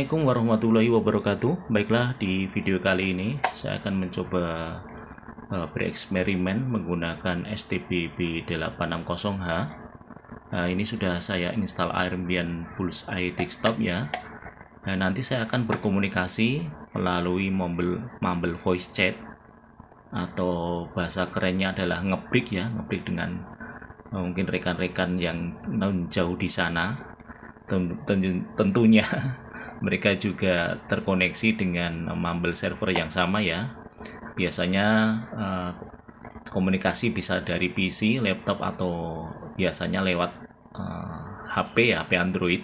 Assalamualaikum warahmatullahi wabarakatuh Baiklah di video kali ini saya akan mencoba uh, bereksperimen menggunakan STBB 860 h uh, Ini sudah saya install Airbian pulse AI desktop ya nah, Nanti saya akan berkomunikasi melalui mumble, mumble voice chat Atau bahasa kerennya adalah ngebrik ya Ngebrik dengan uh, mungkin rekan-rekan yang jauh di sana tentunya mereka juga terkoneksi dengan Mumble server yang sama ya biasanya uh, komunikasi bisa dari PC laptop atau biasanya lewat uh, eh, HP ya HP Android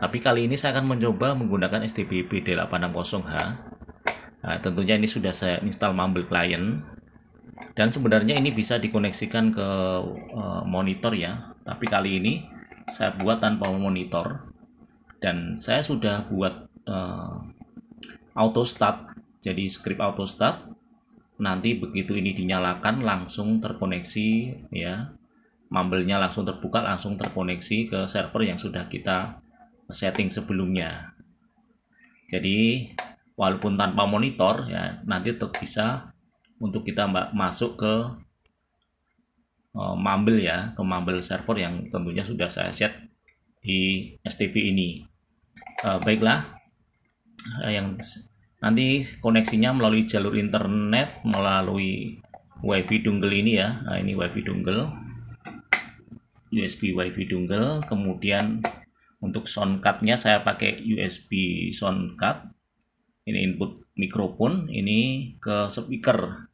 tapi kali ini saya akan mencoba menggunakan STBP D860H nah, tentunya ini sudah saya install Mumble Client dan sebenarnya ini bisa dikoneksikan ke uh, monitor ya tapi kali ini saya buat tanpa monitor dan saya sudah buat uh, eh, auto start jadi script auto start nanti begitu ini dinyalakan langsung terkoneksi ya mumble langsung terbuka langsung terkoneksi ke server yang sudah kita setting sebelumnya jadi walaupun tanpa monitor ya nanti tetap bisa untuk kita masuk ke uh, eh, mumble ya ke mumble server yang tentunya sudah saya set di STP ini Eh, baiklah eh, yang nanti koneksinya melalui jalur internet melalui wifi dongle ini ya nah, ini wifi dongle USB wifi dongle kemudian untuk sound cardnya saya pakai USB sound card ini input mikrofon ini ke speaker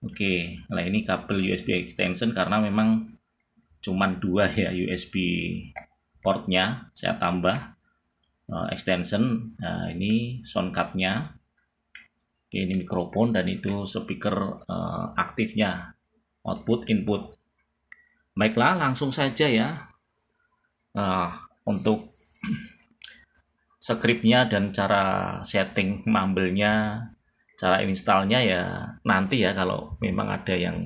oke nah ini kabel USB extension karena memang cuman dua ya USB portnya saya tambah Eh, extension nah ini sound cardnya oke ini mikrofon dan itu speaker uh, aktifnya output input baiklah langsung saja ya uh, untuk scriptnya dan cara setting mumble cara installnya ya nanti ya kalau memang ada yang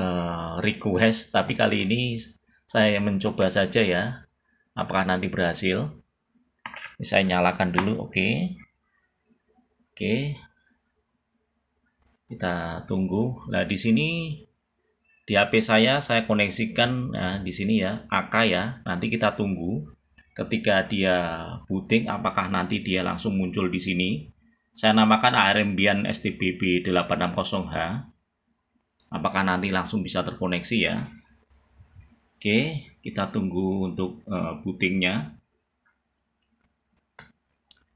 uh, request tapi kali ini saya mencoba saja ya apakah nanti berhasil ini saya nyalakan dulu oke okay. oke okay. kita tunggu nah di sini di HP saya saya koneksikan nah, di sini ya AK ya nanti kita tunggu ketika dia booting apakah nanti dia langsung muncul di sini saya namakan ARMBian STBB 860H apakah nanti langsung bisa terkoneksi ya Oke kita tunggu untuk uh, eh, bootingnya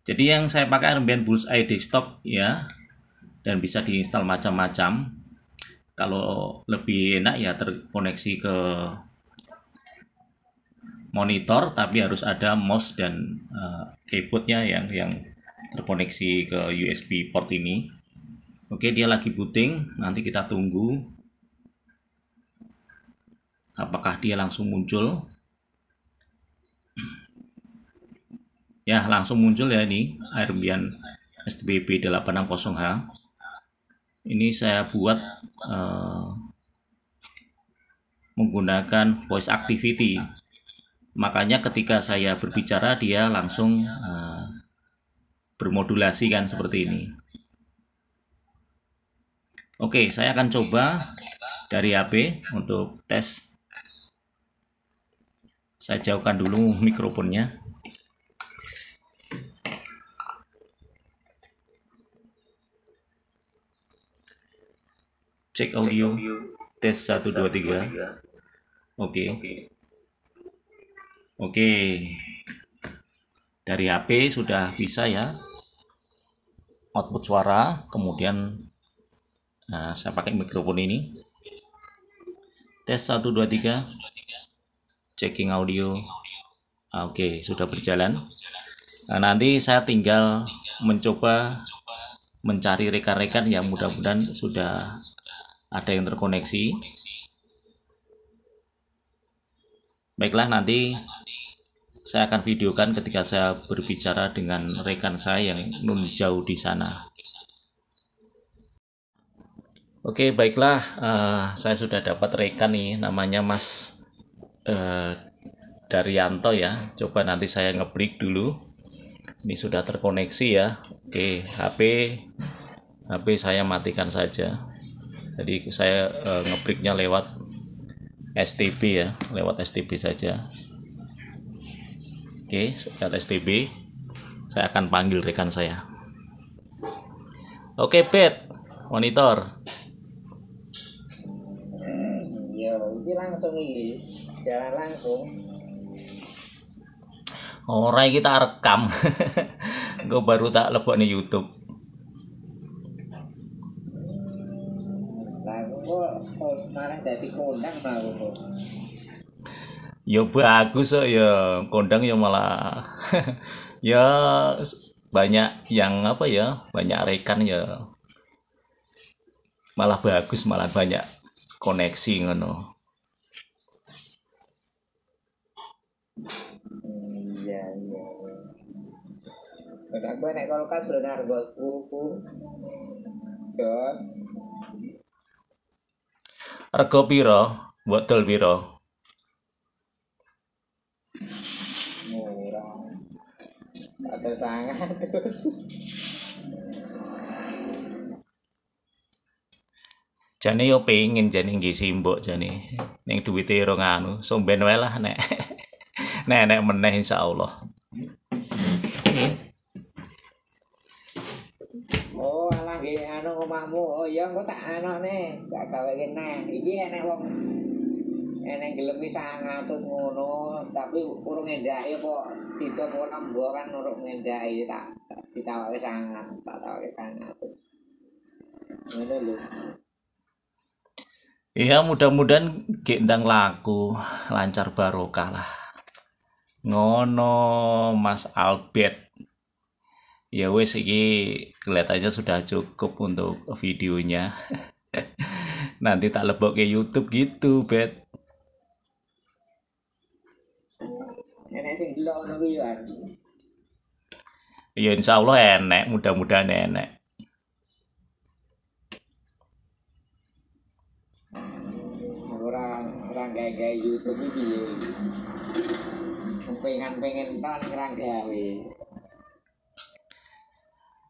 jadi yang saya pakai Armbian Bullseye Desktop ya dan bisa diinstal macam-macam kalau lebih enak ya terkoneksi ke monitor tapi harus ada mouse dan uh, keyboardnya yang yang terkoneksi ke USB port ini oke dia lagi booting nanti kita tunggu apakah dia langsung muncul ya langsung muncul ya ini Airbian STBP 860H ini saya buat uh, menggunakan voice activity makanya ketika saya berbicara dia langsung uh, bermodulasi kan seperti ini Oke saya akan coba dari HP untuk tes saya jauhkan dulu mikrofonnya cek audio, tes 1 2 3. Oke. Oke. Dari HP sudah bisa ya output suara, kemudian nah saya pakai mikrofon ini. Tes 1 2 3. Checking audio. Ah, oke, sudah berjalan. Nah, nanti saya tinggal mencoba mencari rekan-rekan yang mudah-mudahan sudah ada yang terkoneksi. Baiklah, nanti saya akan videokan ketika saya berbicara dengan rekan saya yang nun jauh di sana. Oke, baiklah, uh, saya sudah dapat rekan nih, namanya Mas uh, eh, Daryanto ya. Coba nanti saya ngebreak dulu. Ini sudah terkoneksi ya. Oke, HP HP saya matikan saja jadi saya e, eh, ngekliknya lewat STB ya lewat STB saja oke lewat STB saya akan panggil rekan saya oke Pet monitor yo ya, ini langsung ini jalan langsung Orang kita rekam gue baru tak lebok nih YouTube Yo bagus kok. Oh, ya bagus ya kondang ya malah ya banyak yang apa ya banyak rekan ya malah bagus malah banyak koneksi ngono iya iya, iya. Kodak gue naik kulkas lo nargol kuku terus Rego piro? Wadol piro? Murah. Wadol sangat terus. jane yo pengen jane nggih simbok jane ning duwite rong anu somben wae lah nek nek nek meneh insyaallah oh alah ge iya, anu omahmu oh iya engko tak anone gak gawe kene iki enek wong enek gelem 100 ngono tapi urung ngendaki apa sida kok nembo kan urung ngendaki tak ditawake 100 tak tawake 100 ngono lho Iya mudah-mudahan gendang laku lancar barokah lah. Ngono Mas Albert ya wes ini kelihatannya sudah cukup untuk videonya nanti tak lebok ke YouTube gitu bet ya insya Allah enek mudah-mudahan enek orang orang gaya gaya YouTube ini pengen pengen kan orang gawe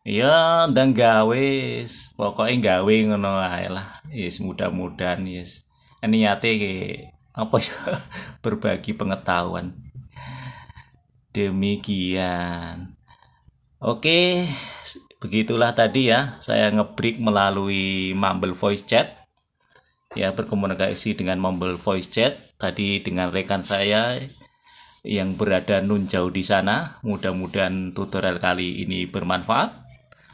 Iya, dan gawe, pokoknya gawe ngono ae lah. Yes, mudah-mudahan yes. Niate ke apa ya berbagi pengetahuan. Demikian. Oke, begitulah tadi ya saya ngebreak melalui Mumble Voice Chat. Ya, berkomunikasi dengan Mumble Voice Chat tadi dengan rekan saya yang berada nun jauh di sana. Mudah-mudahan tutorial kali ini bermanfaat.